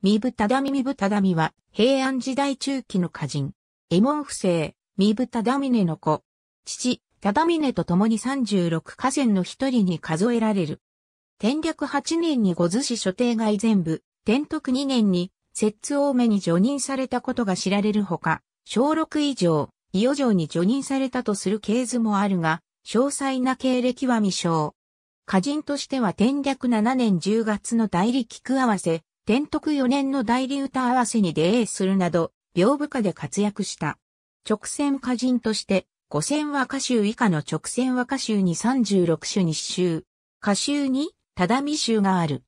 三部忠美み部忠美みは、平安時代中期の歌人。エモン不正、三部忠美の子。父、忠美と共に36河川の一人に数えられる。天略8年に五寿司所定外全部、天徳2年に、摂津多めに除任されたことが知られるほか、小6以上、伊予城に除任されたとする系図もあるが、詳細な経歴は未詳。歌人としては天略7年10月の代理菊合わせ、天徳4年の代理歌合わせに出英するなど、屏風下で活躍した。直線歌人として、五線和歌集以下の直線和歌集に36種に集。歌集に、ただ見集がある。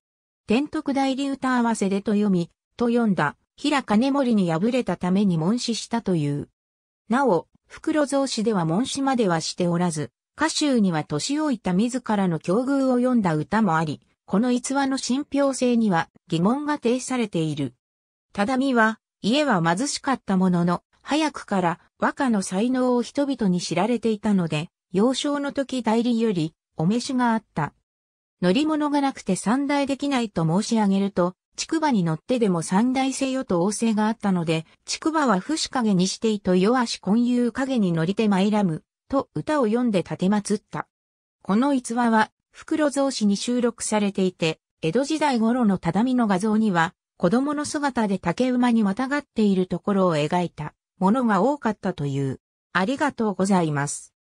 天徳代理歌合わせでと読み、と読んだ、平金森に敗れたために文詩したという。なお、袋蔵詩では文詩まではしておらず、歌集には年老いた自らの境遇を読んだ歌もあり、この逸話の信憑性には疑問が呈されている。只見は、家は貧しかったものの、早くから和歌の才能を人々に知られていたので、幼少の時代理よりお召しがあった。乗り物がなくて三代できないと申し上げると、筑馬に乗ってでも三大せよと仰せがあったので、筑馬は不死影にしていと弱し混遊影に乗りて参らむ、と歌を読んで立てまつった。この逸話は、袋蔵子に収録されていて、江戸時代頃の見の画像には、子供の姿で竹馬にまたがっているところを描いたものが多かったという。ありがとうございます。